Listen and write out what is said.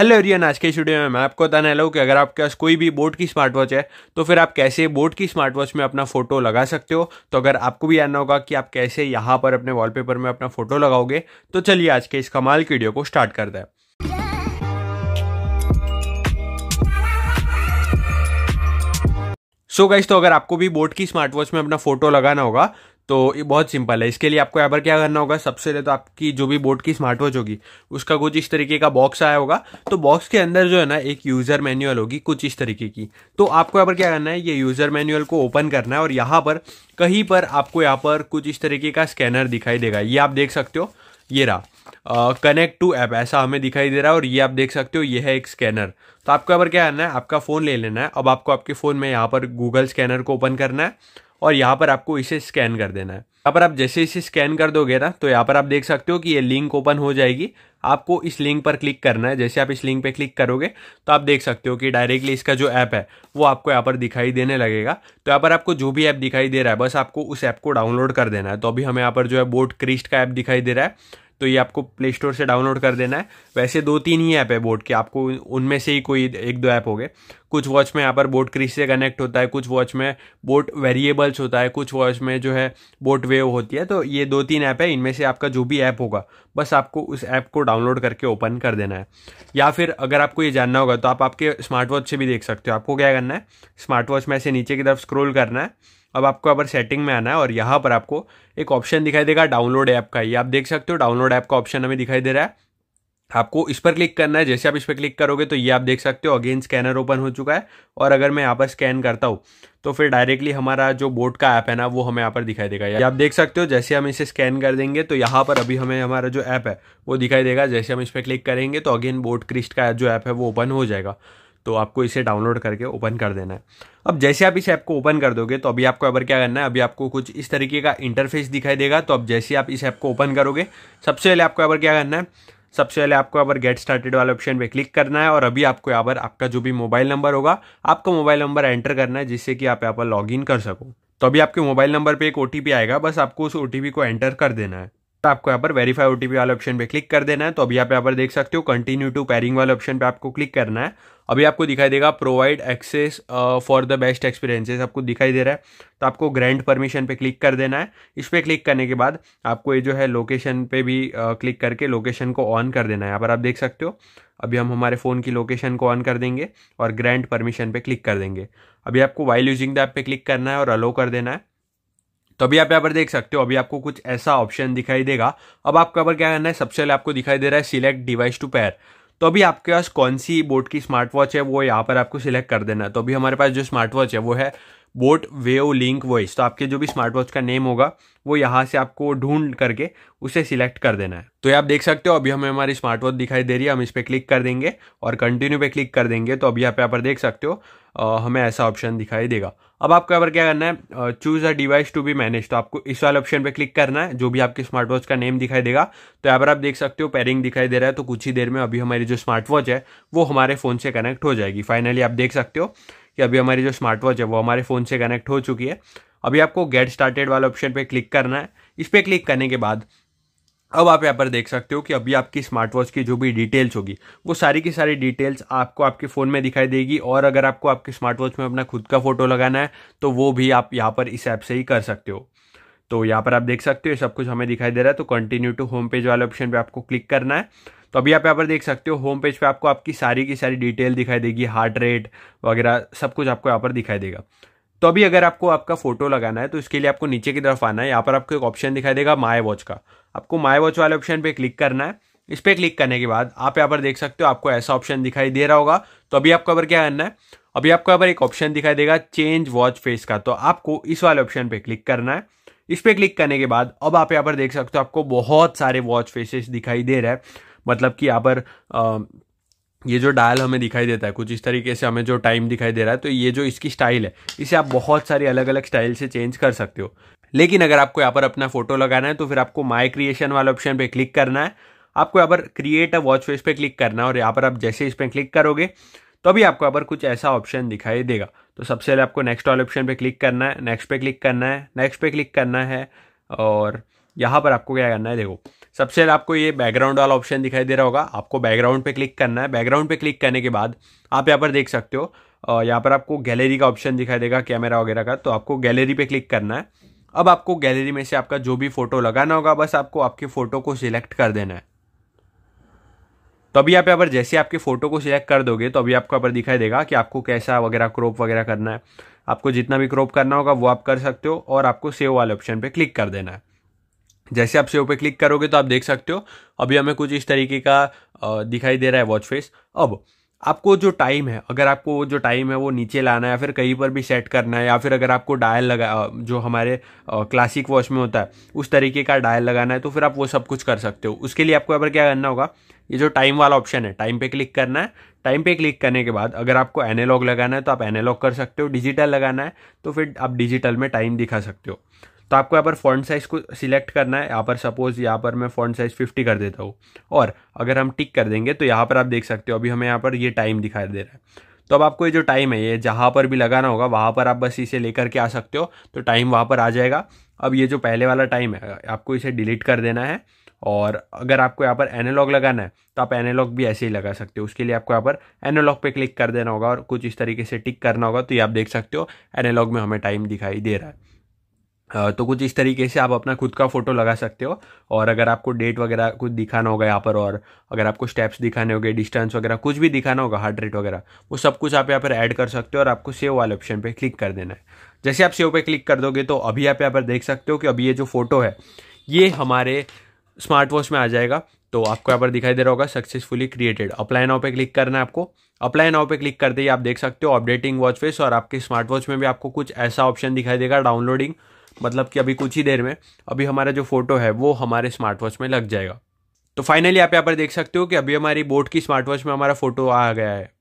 hello Ariane आज के studio में मैं आपको बताने लगा कि अगर आपके पास कोई भी बोट की स्मार्ट वॉच है तो फिर आप कैसे बोट की स्मार्ट वॉच में अपना फोटो लगा सकते हो तो अगर आपको भी जानना होगा कि आप कैसे यहाँ पर अपने वॉलपेपर में अपना फोटो लगाओगे तो चलिए आज के इस कमाल की वीडियो को स्टार्ट कर दें सो so गाइज तो अगर आपको भी बोट की स्मार्ट वॉच में अपना फोटो लगाना होगा तो ये बहुत सिंपल है इसके लिए आपको यहाँ पर क्या करना होगा सबसे पहले तो आपकी जो भी बोर्ड की स्मार्ट वॉच होगी उसका कुछ इस तरीके का बॉक्स आया होगा तो बॉक्स के अंदर जो है ना एक यूज़र मैनुअल होगी कुछ इस तरीके की तो आपको यहाँ पर क्या करना है ये यूज़र मैनुअल को ओपन करना है और यहाँ पर कहीं पर आपको यहाँ पर कुछ इस तरीके का स्कैनर दिखाई देगा ये आप देख सकते हो ये रहा कनेक्ट टू ऐप ऐसा हमें दिखाई दे रहा है और ये आप देख सकते हो ये है एक स्कैनर तो आपको यहाँ पर क्या करना है आपका फ़ोन ले लेना है अब आपको आपके फ़ोन में यहाँ पर गूगल स्कैनर को ओपन करना है और यहाँ पर आपको इसे स्कैन कर देना है यहाँ पर आप जैसे इसे स्कैन कर दोगे ना तो यहाँ पर आप देख सकते हो कि ये लिंक ओपन हो जाएगी आपको इस लिंक पर क्लिक करना है जैसे आप इस लिंक पर क्लिक करोगे तो आप देख सकते हो कि डायरेक्टली इसका जो ऐप है वो आपको यहाँ पर दिखाई देने लगेगा तो यहाँ पर आपको जो भी ऐप दिखाई दे रहा है बस आपको उस ऐप को डाउनलोड कर देना है तो अभी हमें यहाँ पर जो है बोट क्रिस्ट का ऐप दिखाई दे रहा है तो ये आपको प्ले स्टोर से डाउनलोड कर देना है वैसे दो तीन ही ऐप है बोट के आपको उनमें से ही कोई एक दो ऐप हो गए कुछ वॉच में यहाँ पर बोट क्रिश से कनेक्ट होता है कुछ वॉच में बोट वेरिएबल्स होता है कुछ वॉच में जो है बोट वेव होती है तो ये दो तीन ऐप है इनमें से आपका जो भी ऐप होगा बस आपको उस ऐप को डाउनलोड करके ओपन कर देना है या फिर अगर आपको ये जानना होगा तो आप आपके स्मार्ट वॉच से भी देख सकते हो आपको क्या करना है स्मार्ट वॉच में ऐसे नीचे की तरफ स्क्रोल करना है अब आपको अगर सेटिंग में आना है और यहाँ पर आपको एक ऑप्शन दिखाई देगा डाउनलोड ऐप का ये आप देख सकते हो डाउनलोड ऐप का ऑप्शन हमें दिखाई दे रहा है आपको इस पर क्लिक करना है जैसे आप इस पर क्लिक करोगे तो ये आप देख सकते हो अगेन स्कैनर ओपन हो चुका है और अगर मैं यहाँ पर स्कैन करता हूँ तो फिर डायरेक्टली हमारा जो बोट का ऐप है ना वो हमें यहाँ पर दिखाई देगा ये आप देख सकते हो जैसे हम इसे स्कैन कर देंगे तो यहाँ पर अभी हमें हमारा जो ऐप है वो दिखाई देगा जैसे हम इस पर क्लिक करेंगे तो अगेन बोट क्रिस्ट का जो ऐप है वो ओपन हो जाएगा तो आपको इसे डाउनलोड करके ओपन कर देना है अब जैसे आप इस ऐप को ओपन कर दोगे तो अभी आपको अब क्या करना है अभी आपको कुछ इस तरीके का इंटरफेस दिखाई देगा तो अब जैसे आप इस ऐप को ओपन करोगे सबसे पहले आपको अब क्या करना है सबसे पहले आपको यहाँ पर गेट स्टार्टेड वाले ऑप्शन पे क्लिक करना है और अभी आपको यहाँ पर आपका जो भी मोबाइल नंबर होगा आपका मोबाइल नंबर एंटर करना है जिससे कि आप यहाँ पर लॉग इन कर सको तो अभी आपके मोबाइल नंबर पे एक ओ आएगा बस आपको उस ओ को एंटर कर देना है तो आपको यहाँ पर वेरीफाई ओटीपी वाले ऑप्शन पे क्लिक कर देना है तो अभी आप यहाँ पर देख सकते हो कंटिन्यू टू पैरिंग वाले ऑप्शन पे आपको क्लिक करना है अभी आपको दिखाई देगा provide access for the best experiences आपको दिखाई दे रहा है तो आपको ग्रैंड परमिशन पे क्लिक कर देना है इस पर क्लिक करने के बाद आपको ये जो है लोकेशन पे भी क्लिक uh, करके लोकेशन को ऑन कर देना है यहाँ पर आप देख सकते हो अभी हम हमारे फ़ोन की लोकेशन को ऑन कर देंगे और ग्रैंड परमिशन पे क्लिक कर देंगे अभी आपको वाइल यूजिंग द ऐप पे क्लिक करना है और अलो कर देना है तो अभी आप यहाँ पर देख सकते हो अभी आपको कुछ ऐसा ऑप्शन दिखाई देगा अब आपको यहाँ पर क्या करना है सबसे पहले आपको दिखाई दे रहा है सिलेक्ट डिवाइस टू पेयर तो अभी आपके पास कौन सी बोर्ड की स्मार्ट वॉच है वो यहाँ पर आपको सिलेक्ट कर देना है तो अभी हमारे पास जो स्मार्ट वॉच है वो है बोट वेव लिंक वॉइस तो आपके जो भी स्मार्ट वॉच का नेम होगा वो यहाँ से आपको ढूंढ करके उसे सिलेक्ट कर देना है तो ये आप देख सकते हो अभी हमें हमारी स्मार्ट वॉच दिखाई दे रही है हम इस पर क्लिक कर देंगे और कंटिन्यू पे क्लिक कर देंगे तो अभी यहाँ पे यहाँ पर देख सकते हो आ, हमें ऐसा ऑप्शन दिखाई देगा अब आपको यहाँ पर क्या करना है choose a device to be manage तो आपको इस वाले ऑप्शन पे क्लिक करना है जो भी आपके स्मार्ट वॉच का नेम दिखाई देगा तो यहाँ पर आप देख सकते हो पेरिंग दिखाई दे रहा है तो कुछ ही देर में अभी हमारी जो स्मार्ट वॉच है वो हमारे फ़ोन से कनेक्ट हो जाएगी फाइनली आप देख सकते हो कि अभी हमारी जो स्मार्ट वॉच है वो हमारे फ़ोन से कनेक्ट हो चुकी है अभी आपको गेट स्टार्टेड वाले ऑप्शन पे क्लिक करना है इस पर क्लिक करने के बाद अब आप यहाँ पर देख सकते हो कि अभी आपकी स्मार्ट वॉच की जो भी डिटेल्स होगी वो सारी की सारी डिटेल्स आपको आपके फ़ोन में दिखाई देगी और अगर आपको आपके स्मार्ट वॉच में अपना खुद का फ़ोटो लगाना है तो वो भी आप यहाँ पर इस ऐप से ही कर सकते हो तो यहाँ पर आप देख सकते हो सब कुछ हमें दिखाई दे रहा है तो कंटिन्यू टू होम पेज वाले ऑप्शन पे आपको क्लिक करना है तो अभी आप यहाँ पर देख सकते हो होम पेज पे आपको आपकी सारी की सारी डिटेल दिखाई देगी हार्ट रेट वगैरह सब कुछ आपको यहाँ पर दिखाई देगा तो अभी अगर आपको आपका फोटो लगाना है तो इसके लिए आपको नीचे की तरफ आना है यहाँ पर आपको एक ऑप्शन दिखाई देगा माई वॉच का आपको माई वॉच वाले ऑप्शन पे क्लिक करना है इस पर क्लिक करने के बाद आप यहाँ पर देख सकते हो आपको ऐसा ऑप्शन दिखाई दे रहा होगा तो अभी आपको अगर क्या करना है अभी आपको यहाँ पर एक ऑप्शन दिखाई देगा चेंज वॉच फेस का तो आपको इस वाले ऑप्शन पे क्लिक करना है इस पर क्लिक करने के बाद अब आप यहाँ पर देख सकते हो आपको बहुत सारे वॉच फेसेस दिखाई दे रहे है मतलब कि यहाँ पर ये जो डायल हमें दिखाई देता है कुछ इस तरीके से हमें जो टाइम दिखाई दे रहा है तो ये जो इसकी स्टाइल है इसे आप बहुत सारी अलग अलग स्टाइल से चेंज कर सकते हो लेकिन अगर आपको यहाँ पर अपना फोटो लगाना है तो फिर आपको माई क्रिएशन वाले ऑप्शन पे क्लिक करना है आपको यहाँ पर क्रिएट अ वॉच फेस पे क्लिक करना है और यहाँ पर आप जैसे इस पर क्लिक करोगे तो अभी आपको यहाँ पर कुछ ऐसा ऑप्शन दिखाई देगा तो सबसे पहले आपको नेक्स्ट वाले ऑप्शन पे क्लिक करना है नेक्स्ट पे क्लिक करना है नेक्स्ट पे क्लिक करना है और यहाँ पर आपको क्या करना है देखो सबसे पहले आपको ये बैकग्राउंड वाला ऑप्शन दिखाई दे रहा होगा आपको बैकग्राउंड पे क्लिक करना है बैकग्राउंड पे क्लिक करने के बाद आप यहाँ पर देख सकते हो यहाँ पर आपको गैलरी का ऑप्शन दिखाई देगा कैमरा वगैरह का तो आपको गैलरी पे क्लिक करना है अब आपको गैलरी में से आपका जो भी फोटो लगाना होगा बस आपको आपके फोटो को सिलेक्ट कर देना है तो अभी आप यहाँ पर जैसे आपके फोटो को सिलेक्ट कर दोगे तो अभी आपको यहाँ पर दिखाई देगा कि आपको कैसा वगैरह क्रॉप वगैरह करना है आपको जितना भी क्रॉप करना होगा वो आप कर सकते हो और आपको सेव वाले ऑप्शन पे क्लिक कर देना है जैसे आप सेव पे क्लिक करोगे तो आप देख सकते हो अभी हमें कुछ इस तरीके का दिखाई दे रहा है वॉच फेस अब आपको जो टाइम है अगर आपको जो टाइम है वो नीचे लाना है या फिर कहीं पर भी सेट करना है या फिर अगर आपको डायल लगा जो हमारे क्लासिक वॉच में होता है उस तरीके का डायल लगाना है तो फिर आप वो सब कुछ कर सकते हो उसके लिए आपको यहाँ पर क्या करना होगा ये जो टाइम वाला ऑप्शन है टाइम पे क्लिक करना है टाइम पे क्लिक करने के बाद अगर आपको एनालॉग लगाना है तो आप एनालॉग कर सकते हो डिजिटल लगाना है तो फिर आप डिजिटल में टाइम दिखा सकते हो तो आपको यहाँ पर फॉन्ट साइज़ को सिलेक्ट करना है यहाँ पर सपोज़ यहाँ पर मैं फॉन्ट साइज़ फिफ्टी कर देता हूँ और अगर हम टिक कर देंगे तो यहाँ पर आप देख सकते हो अभी हमें यहाँ पर ये टाइम दिखाई दे रहा है तो अब आपको ये जो टाइम है ये जहाँ पर भी लगाना होगा वहाँ पर आप बस इसे लेकर के आ सकते हो तो टाइम वहाँ पर आ जाएगा अब ये जो पहले वाला टाइम है आपको इसे डिलीट कर देना है और अगर आपको यहाँ पर एनालॉग लगाना है तो आप एनालॉग भी ऐसे ही लगा सकते हो उसके लिए आपको यहाँ पर एनालॉग पे क्लिक कर देना होगा और कुछ इस तरीके से टिक करना होगा तो ये आप देख सकते हो एनालॉग में हमें टाइम दिखाई दे रहा है तो कुछ इस तरीके से आप अपना खुद का फ़ोटो लगा सकते हो और अगर आपको डेट वगैरह कुछ दिखाना होगा यहाँ पर और अगर आपको स्टेप्स दिखाने होंगे डिस्टेंस वगैरह कुछ भी दिखाना होगा हार्ट रेट वगैरह वो सब कुछ आप यहाँ पर ऐड कर सकते हो और आपको सेव वाले ऑप्शन पे क्लिक कर देना है जैसे आप सेव पे क्लिक कर दोगे तो अभी आप यहाँ पर देख सकते हो कि अभी ये जो फ़ोटो है ये हमारे स्मार्ट वॉच में आ जाएगा तो आपको यहाँ पर दिखाई दे रहा होगा सक्सेसफुली क्रिएटेड अप्लाई नाव पे क्लिक करना है आपको अप्लाई नाव पे क्लिक करते ही आप देख सकते हो अपडेटिंग वॉच फेस और आपके स्मार्ट वॉच में भी आपको कुछ ऐसा ऑप्शन दिखाई देगा डाउनलोडिंग मतलब कि अभी कुछ ही देर में अभी हमारा जो फ़ोटो है वो हमारे स्मार्ट वॉच में लग जाएगा तो फाइनली आप यहाँ पर देख सकते हो कि अभी हमारी बोट की स्मार्ट वॉच में हमारा फ़ोटो आ गया है